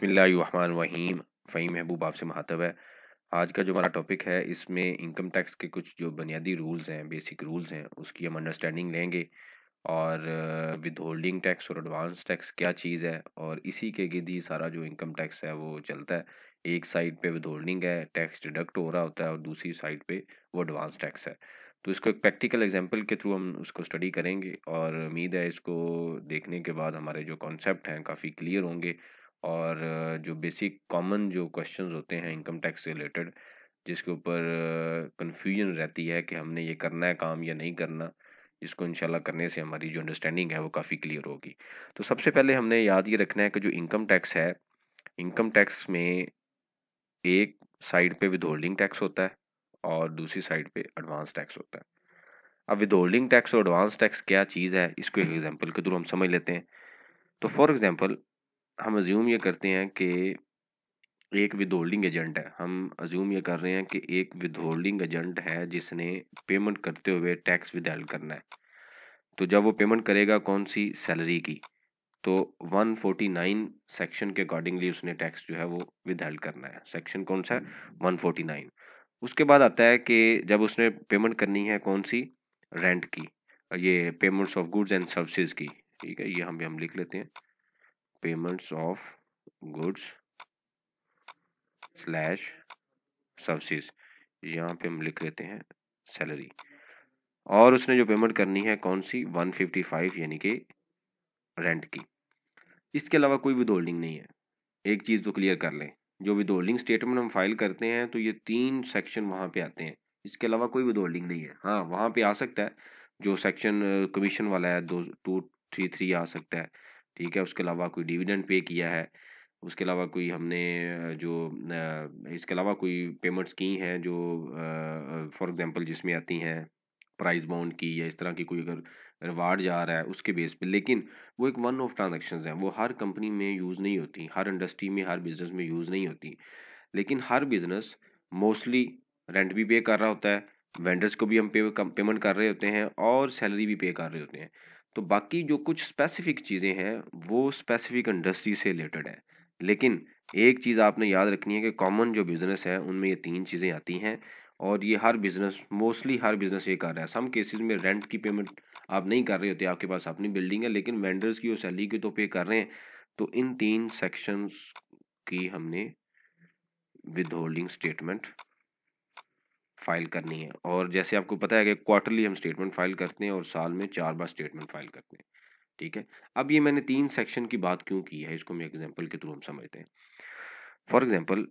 वहीम फ़हीम महबूब आपसे महातब है आज का जो हमारा टॉपिक है इसमें इनकम टैक्स के कुछ जो बुनियादी रूल्स हैं बेसिक रूल्स हैं उसकी हम अंडरस्टैंडिंग लेंगे और विद होल्डिंग टैक्स और एडवांस टैक्स क्या चीज़ है और इसी के गिद ही सारा जो इनकम टैक्स है वो चलता है एक साइड पे विद होल्डिंग है टैक्स डिडक्ट हो रहा होता है और दूसरी साइड पे वो एडवांस टैक्स है तो इसको एक प्रैक्टिकल एग्जांपल के थ्रू हम उसको स्टडी करेंगे और उम्मीद है इसको देखने के बाद हमारे जो कॉन्सेप्ट हैं काफ़ी क्लियर होंगे और जो बेसिक कॉमन जो क्वेश्चंस होते हैं इनकम टैक्स से रिलेटेड जिसके ऊपर कन्फ्यूजन रहती है कि हमने ये करना है काम या नहीं करना इसको इंशाल्लाह करने से हमारी जो अंडरस्टैंडिंग है वो काफ़ी क्लियर होगी तो सबसे पहले हमने याद ये रखना है कि जो इनकम टैक्स है इनकम टैक्स में एक साइड पे विद होल्डिंग टैक्स होता है और दूसरी साइड पे एडवांस टैक्स होता है अब विद होल्डिंग टैक्स और एडवांस टैक्स क्या चीज़ है इसको एक एग्जांपल के थ्रू हम समझ लेते हैं तो फॉर एग्जांपल हम अज्यूम ये करते हैं कि एक विद होल्डिंग एजेंट है हम अज्यूम ये कर रहे हैं कि एक विद होल्डिंग एजेंट है जिसने पेमेंट करते हुए टैक्स विद करना है तो जब वो पेमेंट करेगा कौन सी सैलरी की तो 149 सेक्शन के अकॉर्डिंगली उसने टैक्स जो है वो विद करना है सेक्शन कौन सा है 149 उसके बाद आता है कि जब उसने पेमेंट करनी है कौन सी रेंट की ये payments of goods and services की ठीक है ये हम भी हम लिख लेते हैं payments of goods slash services यहाँ पे हम लिख लेते हैं सैलरी और उसने जो पेमेंट करनी है कौन सी 155 यानी कि रेंट की इसके अलावा कोई विद होल्डिंग नहीं है एक चीज़ तो क्लियर कर लें जो विद होल्डिंग स्टेटमेंट हम फाइल करते हैं तो ये तीन सेक्शन वहाँ पे आते हैं इसके अलावा कोई भी होल्डिंग नहीं है हाँ वहाँ पे आ सकता है जो सेक्शन कमीशन uh, वाला है दो टू थ्री थ्री आ सकता है ठीक है उसके अलावा कोई डिविडेंड पे किया है उसके अलावा कोई हमने जो इसके अलावा कोई पेमेंट्स की हैं जो फॉर एग्जांपल जिसमें आती हैं प्राइस बाउंड की या इस तरह की कोई अगर रिवार्ड जा रहा है उसके बेस पे लेकिन वो एक वन ऑफ ट्रांजेक्शन है वो हर कंपनी में यूज़ नहीं होती हर इंडस्ट्री में हर बिज़नेस में यूज़ नहीं होती लेकिन हर बिज़नेस मोस्टली रेंट भी पे कर रहा होता है वेंडर्स को भी हम पे पेमेंट कर रहे होते हैं और सैलरी भी पे कर रहे होते हैं तो बाकी जो कुछ स्पेसिफिक चीज़ें हैं वो स्पेसिफिक इंडस्ट्री से रिलेटेड है लेकिन एक चीज़ आपने याद रखनी है कि कॉमन जो बिज़नेस है उनमें ये तीन चीज़ें आती हैं और ये हर बिज़नेस मोस्टली हर बिज़नेस ये कर रहा है सम केसेस में रेंट की पेमेंट आप नहीं कर रहे होते आपके पास अपनी बिल्डिंग है लेकिन वेंडर्स की और सैलरी की तो पे कर रहे हैं तो इन तीन सेक्शंस की हमने विद होल्डिंग स्टेटमेंट फाइल करनी है और जैसे आपको पता है कि क्वार्टरली हम स्टेटमेंट फाइल करते हैं और साल में चार बार स्टेटमेंट फाइल करते हैं ठीक है अब ये मैंने तीन सेक्शन की बात क्यों की है इसको मैं एग्जाम्पल के थ्रू हम समझते हैं फॉर एग्जाम्पल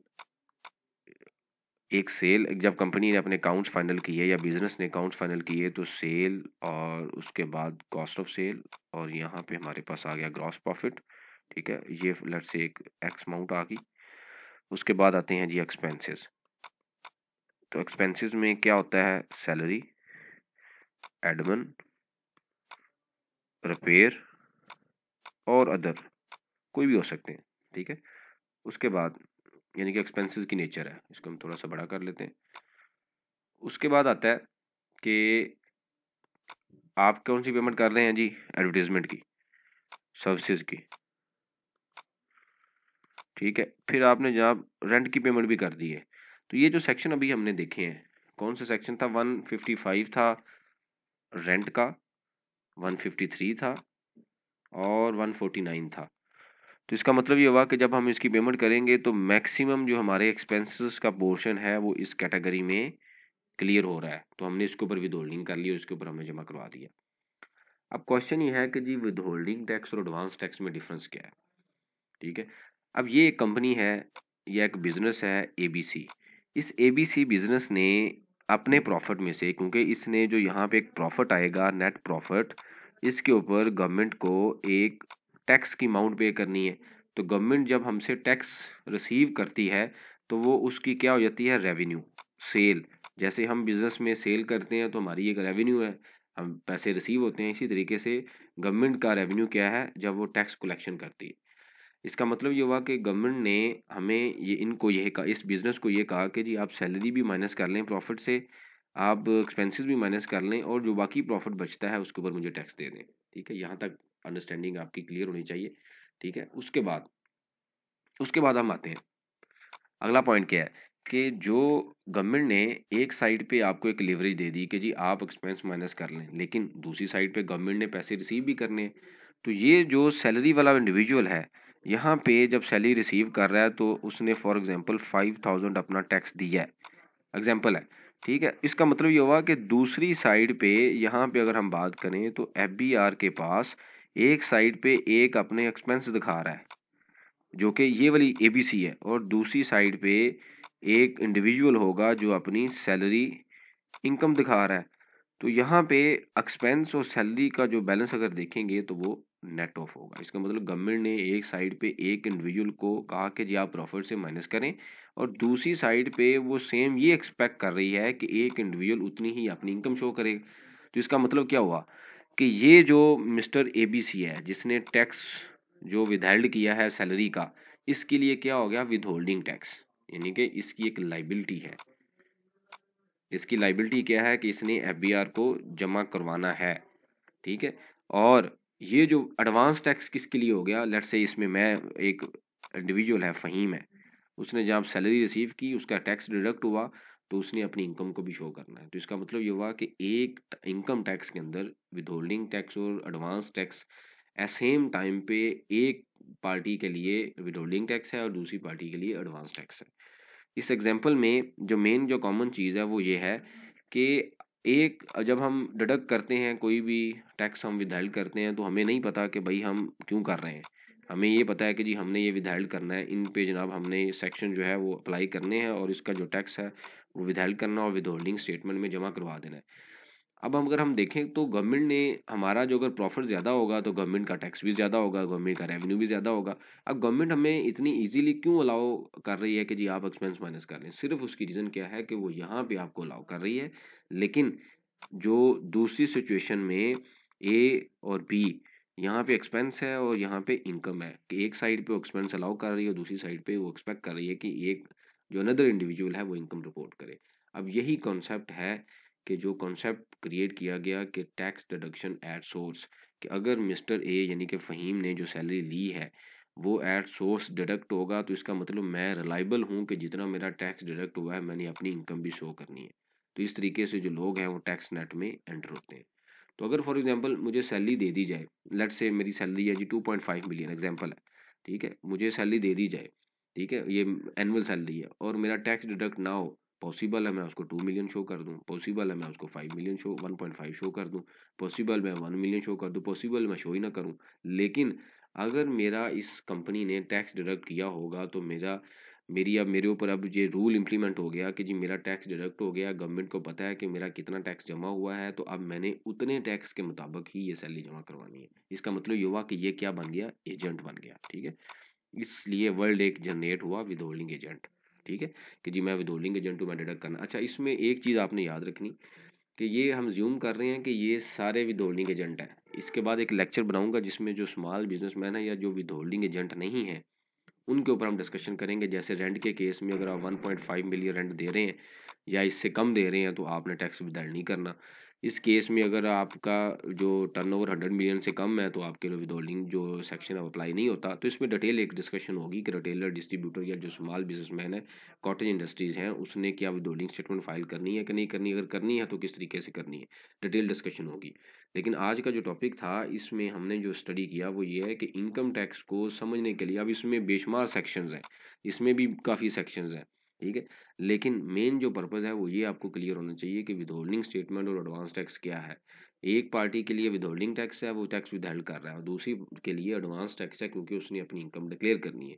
एक सेल जब कंपनी ने अपने अकाउंट्स फाइनल किए या बिजनेस ने अकाउंट्स फाइनल किए तो सेल और उसके बाद कॉस्ट ऑफ सेल और यहाँ पे हमारे पास आ गया ग्रॉस प्रॉफिट ठीक है ये लट से एक एक्स अमाउंट आ गई उसके बाद आते हैं जी एक्सपेंसेस तो एक्सपेंसेस में क्या होता है सैलरी एडमन रिपेयर और अदर कोई भी हो सकते हैं ठीक है उसके बाद यानी कि एक्सपेंसेस की नेचर है इसको हम थोड़ा सा बड़ा कर लेते हैं उसके बाद आता है कि आप कौन सी पेमेंट कर रहे हैं जी एडवर्टीजमेंट की सर्विसेज की ठीक है फिर आपने जहाँ रेंट की पेमेंट भी कर दी है तो ये जो सेक्शन अभी हमने देखे हैं कौन सा सेक्शन था 155 था रेंट का 153 था और 149 था तो इसका मतलब ये हुआ कि जब हम इसकी पेमेंट करेंगे तो मैक्सिमम जो हमारे एक्सपेंसेस का पोर्शन है वो इस कैटेगरी में क्लियर हो रहा है तो हमने इसके ऊपर विद होल्डिंग कर और इसके ऊपर हमने जमा करवा दिया अब क्वेश्चन ये है कि जी विद होल्डिंग टैक्स और एडवांस टैक्स में डिफरेंस क्या है ठीक है अब ये एक कंपनी है या एक बिजनेस है एबीसी इस एबीसी बिजनेस ने अपने प्रॉफिट में से क्योंकि इसने जो यहाँ पे एक प्रॉफिट आएगा नेट प्रॉफिट इसके ऊपर गवर्नमेंट को एक टैक्स की अमाउंट पे करनी है तो गवर्नमेंट जब हमसे टैक्स रिसीव करती है तो वो उसकी क्या हो जाती है रेवेन्यू सेल जैसे हम बिज़नेस में सेल करते हैं तो हमारी एक रेवेन्यू है हम पैसे रिसीव होते हैं इसी तरीके से गवर्नमेंट का रेवेन्यू क्या है जब वो टैक्स कलेक्शन करती है इसका मतलब ये हुआ कि गवर्नमेंट ने हमें ये इनको यह कहा इस बिज़नेस को ये कहा कि जी आप सैलरी भी माइनस कर लें प्रॉफिट से आप एक्सपेंसेस भी माइनस कर लें और जो बाकी प्रॉफिट बचता है उसके ऊपर मुझे टैक्स दे दें ठीक है यहाँ तक अंडरस्टैंडिंग आपकी क्लियर होनी चाहिए ठीक है उसके बाद उसके बाद हम आते हैं अगला पॉइंट क्या है कि जो गवर्नमेंट ने एक साइड पे आपको एक लेवरेज दे दी कि जी आप एक्सपेंस माइनस कर लें लेकिन दूसरी साइड पे गवर्नमेंट ने पैसे रिसीव भी करने हैं तो ये जो सैलरी वाला इंडिविजुअल है यहाँ पे जब सैलरी रिसीव कर रहा है तो उसने फॉर एग्जांपल फाइव थाउजेंड अपना टैक्स दिया है एग्जाम्पल है ठीक है इसका मतलब ये हुआ कि दूसरी साइड पे यहाँ पे अगर हम बात करें तो एफ के पास एक साइड पे एक अपने एक्सपेंस दिखा रहा है जो कि ये वाली ए है और दूसरी साइड पे एक इंडिविजुअल होगा जो अपनी सैलरी इनकम दिखा रहा है तो यहाँ पे एक्सपेंस और सैलरी का जो बैलेंस अगर देखेंगे तो वो नेट ऑफ होगा इसका मतलब गवर्नमेंट ने एक साइड पे एक इंडिविजुअल को कहा कि जी आप प्रॉफिट से माइनस करें और दूसरी साइड पे वो सेम ये एक्सपेक्ट कर रही है कि एक इंडिविजुअल उतनी ही अपनी इनकम शो करेगा तो इसका मतलब क्या हुआ कि ये जो मिस्टर ए बी सी है जिसने टैक्स जो विदहेल्ड किया है सैलरी का इसके लिए क्या हो गया विद होल्डिंग टैक्स यानी कि इसकी एक लाइबिलिटी है इसकी लाइबिलिटी क्या है कि इसने एफ बी आर को जमा करवाना है ठीक है और ये जो एडवांस टैक्स किसके लिए हो गया लेट से इसमें मैं एक इंडिविजुअल है फ़हीम है उसने जब सैलरी रिसीव की उसका टैक्स डिडक्ट हुआ तो उसने अपनी इनकम को भी शो करना है तो इसका मतलब ये हुआ कि एक इनकम टैक्स के अंदर विद होल्डिंग टैक्स और advance tax at same time पे एक पार्टी के लिए विद होल्डिंग टैक्स है और दूसरी पार्टी के लिए एडवांस टैक्स है इस एग्जाम्पल में जो मेन जो कॉमन चीज़ है वो ये है कि एक जब हम डिडक्ट करते हैं कोई भी टैक्स हम विधायल करते हैं तो हमें नहीं पता कि भाई हम क्यों कर रहे हैं हमें ये पता है कि जी हमने ये विधायल करना है इन पे जनाब हमने सेक्शन जो है वो अप्लाई करने हैं और इसका जो टैक्स है वो विधायल करना और विदहोल्डिंग स्टेटमेंट में जमा करवा देना है अब हम अगर हम देखें तो गवर्नमेंट ने हमारा जो अगर प्रॉफिट ज़्यादा होगा तो गवर्नमेंट का टैक्स भी ज़्यादा होगा गवर्नमेंट का रेवेन्यू भी ज़्यादा होगा अब गवर्नमेंट हमें इतनी इजीली क्यों अलाउ कर रही है कि जी आप एक्सपेंस माइनस कर लें सिर्फ उसकी रीज़न क्या है कि वो यहाँ पर आपको अलाउ कर रही है लेकिन जो दूसरी सिचुएशन में ए और बी यहाँ पे एक्सपेंस है और यहाँ पे इनकम है कि एक साइड पे वो एक्सपेंस अलाउ कर रही है और दूसरी साइड पे वो एक्सपेक्ट कर रही है कि एक जो अनदर इंडिविजुअल है वो इनकम रिपोर्ट करे अब यही कॉन्सेप्ट है कि जो कॉन्सेप्ट क्रिएट किया गया कि टैक्स डिडक्शन एट सोर्स कि अगर मिस्टर ए यानी कि फ़हीम ने जो सैलरी ली है वो एट सोर्स डिडक्ट होगा तो इसका मतलब मैं रिलायबल हूँ कि जितना मेरा टैक्स डिडक्ट हुआ है मैंने अपनी इनकम भी शो करनी है तो इस तरीके से जो लोग हैं वो टैक्स नेट में एंटर होते हैं तो अगर फॉर एग्जांपल मुझे सैलरी दे दी जाए लेट से मेरी सैलरी है जी two point five million example है ठीक है मुझे सैलरी दे दी जाए ठीक है ये एनुअल सैलरी है और मेरा टैक्स डिडक्ट ना हो पॉसिबल है मैं उसको टू मिलियन शो कर दूँ पॉसिबल है मैं उसको five million show one point five show कर दूँ पॉसिबल मैं वन मिलियन शो कर दूँ पॉसिबल मैं शो ही ना करूँ लेकिन अगर मेरा इस कंपनी ने टैक्स डिडक्ट किया होगा तो मेरा मेरी अब मेरे ऊपर अब ये रूल इम्प्लीमेंट हो गया कि जी मेरा टैक्स डिडक्ट हो गया गवर्नमेंट को पता है कि मेरा कितना टैक्स जमा हुआ है तो अब मैंने उतने टैक्स के मुताबिक ही ये सैलरी जमा करवानी है इसका मतलब ये हुआ कि ये क्या बन गया एजेंट बन गया ठीक है इसलिए वर्ल्ड एक जनरेट हुआ विद होल्डिंग एजेंट ठीक है कि जी मैं विदोलिंग एजेंट टू मैं डिडक्ट करना अच्छा इसमें एक चीज़ आपने याद रखनी कि ये हम ज्यूम कर रहे हैं कि ये सारे विद होल्डिंग एजेंट हैं इसके बाद एक लेक्चर बनाऊंगा जिसमें जो स्मॉल बिजनेसमैन है या जो विद होल्डिंग एजेंट नहीं है उनके ऊपर हम डिस्कशन करेंगे जैसे रेंट के केस में अगर आप 1.5 मिलियन रेंट दे रहे हैं या इससे कम दे रहे हैं तो आपने टैक्स विदाइल नहीं करना इस केस में अगर आपका जो टर्नओवर हंड्रेड मिलियन से कम है तो आपके लिए विदोलिंग जो सेक्शन अब अप्लाई नहीं होता तो इसमें डिटेल एक डिस्कशन होगी कि रिटेलर डिस्ट्रीब्यूटर या जो स्मॉल बिजनेसमैन है कॉटेज इंडस्ट्रीज़ हैं उसने क्या विदोलिंग स्टेटमेंट फाइल करनी है कि नहीं करनी अगर करनी है तो किस तरीके से करनी है डिटेल डिस्कशन होगी लेकिन आज का जो टॉपिक था इसमें हमने जो स्टडी किया वो ये है कि इनकम टैक्स को समझने के लिए अब इसमें बेशुमार सेक्शंस हैं इसमें भी काफ़ी सेक्शंस हैं ठीक है लेकिन मेन जो पर्पज़ है वो ये आपको क्लियर होना चाहिए कि विदहोल्डिंग स्टेटमेंट और एडवांस टैक्स क्या है एक पार्टी के लिए विदहोल्डिंग टैक्स है वो टैक्स विदहेल्ड कर रहा है और दूसरी के लिए एडवांस टैक्स है क्योंकि उसने अपनी इनकम डिक्लेयर करनी है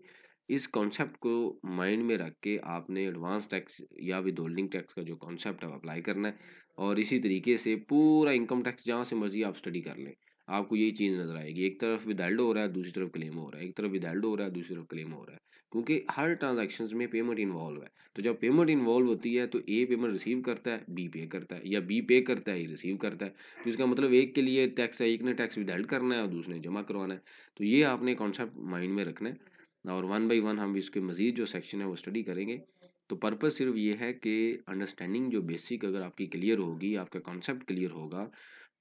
इस कॉन्सेप्ट को माइंड में रख के आपने एडवांस टैक्स या विद होल्डिंग टैक्स का जो कॉन्सेप्ट है वो अप्लाई करना है और इसी तरीके से पूरा इनकम टैक्स जहाँ से मर्जी आप स्टडी कर लें आपको यही चीज़ नज़र आएगी एक तरफ विदहेल्ड हो रहा है दूसरी तरफ क्लेम हो रहा है एक तरफ विदहेल्ड हो रहा है दूसरी तरफ क्लेम हो रहा है क्योंकि हर ट्रांजेक्शन में पेमेंट इन्वॉल्व है तो जब पेमेंट इन्वॉल्व होती है तो ए पेमेंट रिसीव करता है बी पे करता है या बी पे करता है ए रिसीव करता है तो इसका मतलब एक के लिए टैक्स है एक ने टैक्स विदाउट करना है और दूसरे ने जमा करवाना है तो ये आपने कॉन्सेप्ट माइंड में रखना है और वन बाई वन हम इसके मज़ीद जो सेक्शन है वो स्टडी करेंगे तो पर्पज़ सिर्फ ये है कि अंडरस्टैंडिंग जो बेसिक अगर आपकी क्लियर होगी आपका कॉन्सेप्ट क्लियर होगा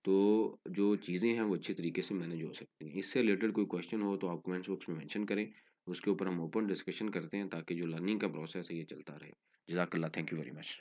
तो जो चीज़ें हैं वो अच्छे तरीके से मैनेज हो सकती हैं इससे रिलेटेड कोई क्वेश्चन हो तो आप कमेंट्स बॉक्स में मेंशन करें उसके ऊपर हम ओपन डिस्कशन करते हैं ताकि जो लर्निंग का प्रोसेस है ये चलता रहे जजाकल्ला थैंक यू वेरी मच